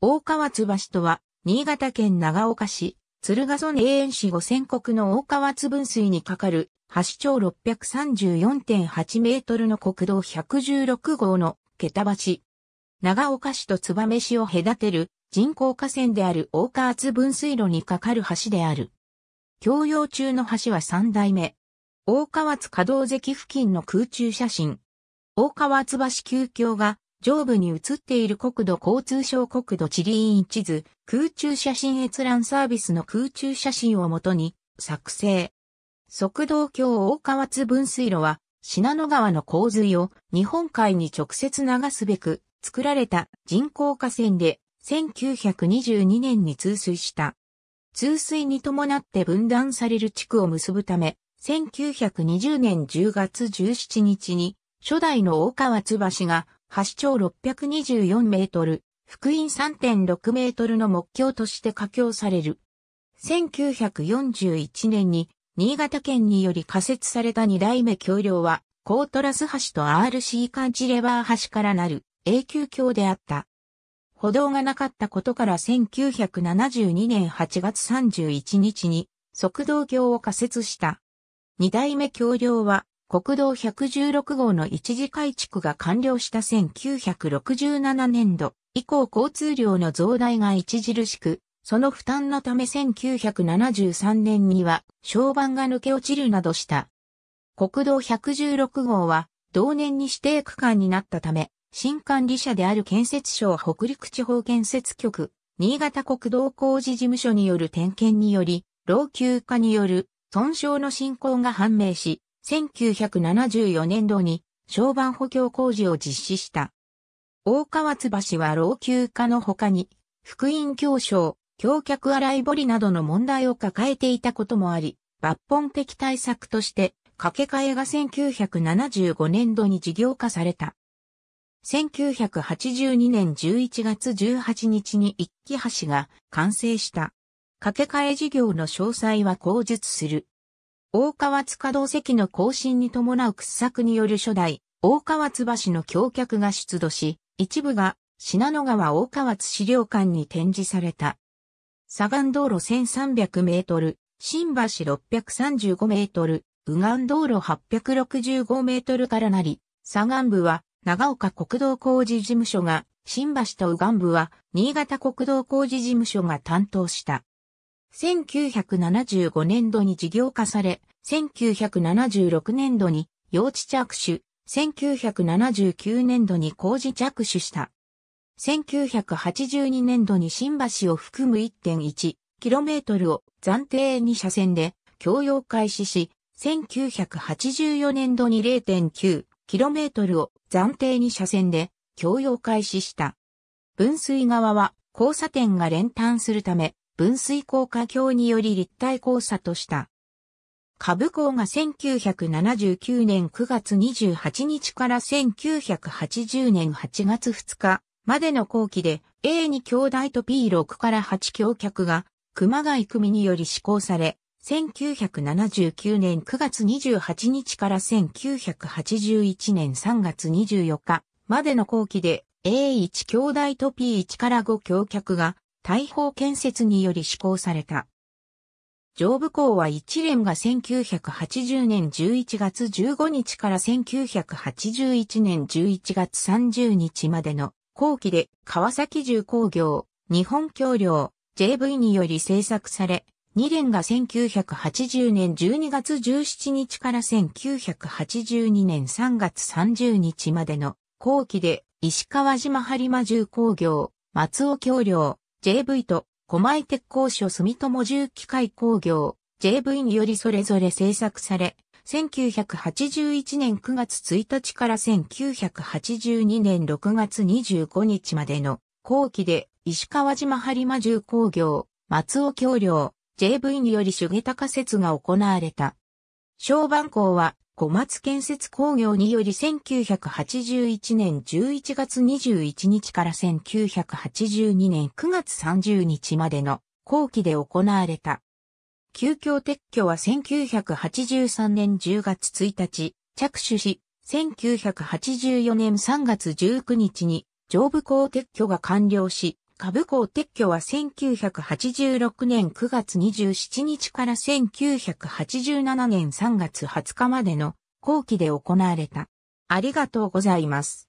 大川津橋とは、新潟県長岡市、鶴ヶ曽永遠市五千国の大川津分水に架かる、橋長634.8メートルの国道116号の、桁橋。長岡市と燕市を隔てる、人工河川である大川津分水路に架かる橋である。共用中の橋は三代目。大川津稼働関付近の空中写真。大川津橋急橋が上部に映っている国土交通省国土地理院地図、空中写真閲覧サービスの空中写真をもとに作成。側道橋大川津分水路は、信濃川の洪水を日本海に直接流すべく作られた人工河川で1922年に通水した。通水に伴って分断される地区を結ぶため、1920年10月17日に初代の大川津橋が橋長624メートル、福音3.6メートルの目標として架橋される。1941年に新潟県により仮設された二代目橋梁は、コートラス橋と RC カンチレバー橋からなる永久橋であった。歩道がなかったことから1972年8月31日に、側道橋を仮設した。二代目橋梁は国道116号の一時改築が完了した1967年度以降交通量の増大が著しく、その負担のため1973年には床板が抜け落ちるなどした。国道116号は同年に指定区間になったため、新管理者である建設省北陸地方建設局、新潟国道工事事務所による点検により、老朽化による損傷の進行が判明し、1974年度に商板補強工事を実施した。大川津橋は老朽化の他に、福音教省、橋脚洗い堀などの問題を抱えていたこともあり、抜本的対策として、掛け替えが1975年度に事業化された。1982年11月18日に一気橋が完成した。架け替え事業の詳細は口述する。大川津稼働石の更新に伴う掘削による初代、大川津橋の橋脚が出土し、一部が信濃川大川津資料館に展示された。左岸道路1300メートル、新橋635メートル、右岸道路865メートルからなり、左岸部は長岡国道工事事務所が、新橋と右岸部は新潟国道工事事務所が担当した。1975年度に事業化され、1976年度に用地着手、1979年度に工事着手した。1982年度に新橋を含む 1.1km を暫定に車線で供用開始し、1984年度に 0.9km を暫定に車線で供用開始した。分水側は交差点が連単するため、分水効果鏡により立体交差とした。株工が1979年9月28日から1980年8月2日までの後期で A2 兄弟と P6 から8橋客が熊谷組により施行され、1979年9月28日から1981年3月24日までの後期で A1 兄弟と P1 から5橋客が大砲建設により施行された。上部港は一連が1980年11月15日から1981年11月30日までの後期で川崎重工業、日本橋梁、JV により制作され、2連が1980年12月17日から1982年3月30日までの後期で石川島播磨重工業、松尾橋梁、JV と狛江鉄工所住友重機械工業 JV によりそれぞれ制作され、1981年9月1日から1982年6月25日までの後期で石川島播磨重工業、松尾橋梁、JV により重高説が行われた。小番校は小松建設工業により1981年11月21日から1982年9月30日までの後期で行われた。急遽撤去は1983年10月1日着手し、1984年3月19日に上部工撤去が完了し、株高撤去は1986年9月27日から1987年3月20日までの後期で行われた。ありがとうございます。